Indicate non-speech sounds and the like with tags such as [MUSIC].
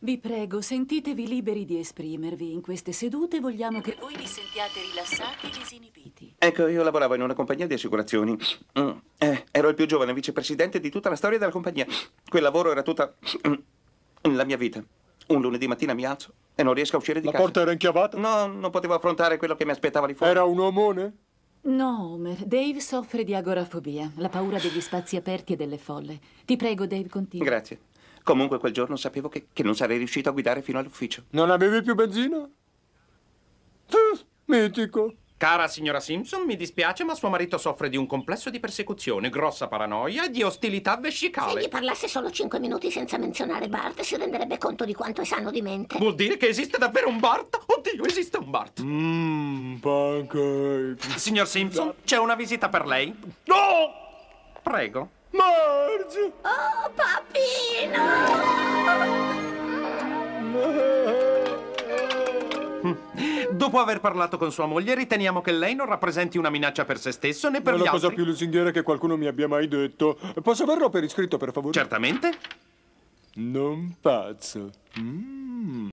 Vi prego, sentitevi liberi di esprimervi. In queste sedute vogliamo che voi vi sentiate rilassati e disinibiti. Ecco, io lavoravo in una compagnia di assicurazioni. Mm. Eh, ero il più giovane vicepresidente di tutta la storia della compagnia. Quel lavoro era tutta mm, la mia vita. Un lunedì mattina mi alzo e non riesco a uscire di la casa. La porta era inchiavata? No, non potevo affrontare quello che mi aspettava lì fuori. Era un uomone? No, Homer. Dave soffre di agorafobia, la paura degli spazi aperti e delle folle. Ti prego, Dave, continua. Grazie. Comunque quel giorno sapevo che, che non sarei riuscito a guidare fino all'ufficio. Non avevi più benzina? mitico. Cara signora Simpson, mi dispiace, ma suo marito soffre di un complesso di persecuzione, grossa paranoia e di ostilità vescicale. Se gli parlasse solo cinque minuti senza menzionare Bart, si renderebbe conto di quanto è sano di mente. Vuol dire che esiste davvero un Bart? Oddio, esiste un Bart. Mmm, pancake. Signor Simpson, c'è una visita per lei? No! Prego. Marge! Oh, pancake! [LAUGHS] Dopo aver parlato con sua moglie, riteniamo che lei non rappresenti una minaccia per se stesso né per Ma gli altri. È la cosa più lusinghiera che qualcuno mi abbia mai detto. Posso averlo per iscritto, per favore? Certamente. Non pazzo. Mm.